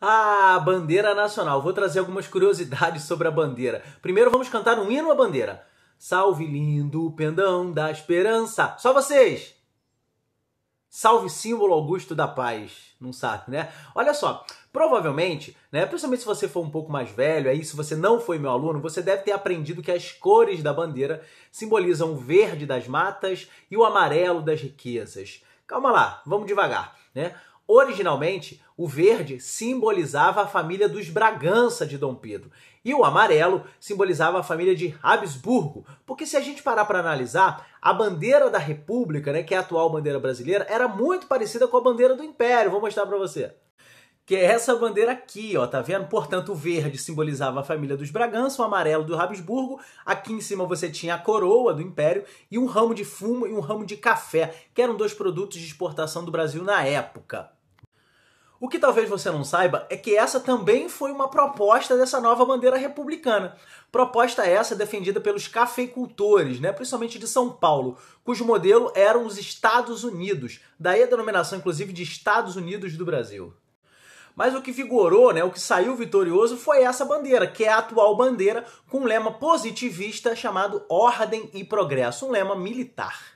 Ah, a bandeira nacional. Vou trazer algumas curiosidades sobre a bandeira. Primeiro vamos cantar um hino à bandeira. Salve lindo pendão da esperança. Só vocês. Salve símbolo Augusto da Paz. Não sabe, né? Olha só, provavelmente, né, principalmente se você for um pouco mais velho, aí se você não foi meu aluno, você deve ter aprendido que as cores da bandeira simbolizam o verde das matas e o amarelo das riquezas. Calma lá, vamos devagar, né? Originalmente, o verde simbolizava a família dos Bragança de Dom Pedro e o amarelo simbolizava a família de Habsburgo, porque se a gente parar para analisar, a bandeira da República, né, que é a atual bandeira brasileira, era muito parecida com a bandeira do Império. Vou mostrar para você que é essa bandeira aqui, ó, tá vendo? Portanto, o verde simbolizava a família dos Bragança, o amarelo do Habsburgo, aqui em cima você tinha a coroa do Império e um ramo de fumo e um ramo de café, que eram dois produtos de exportação do Brasil na época. O que talvez você não saiba é que essa também foi uma proposta dessa nova bandeira republicana. Proposta essa defendida pelos cafeicultores, né, principalmente de São Paulo, cujo modelo eram os Estados Unidos, daí a denominação inclusive de Estados Unidos do Brasil. Mas o que vigorou, né, o que saiu vitorioso foi essa bandeira, que é a atual bandeira com um lema positivista chamado Ordem e Progresso, um lema militar.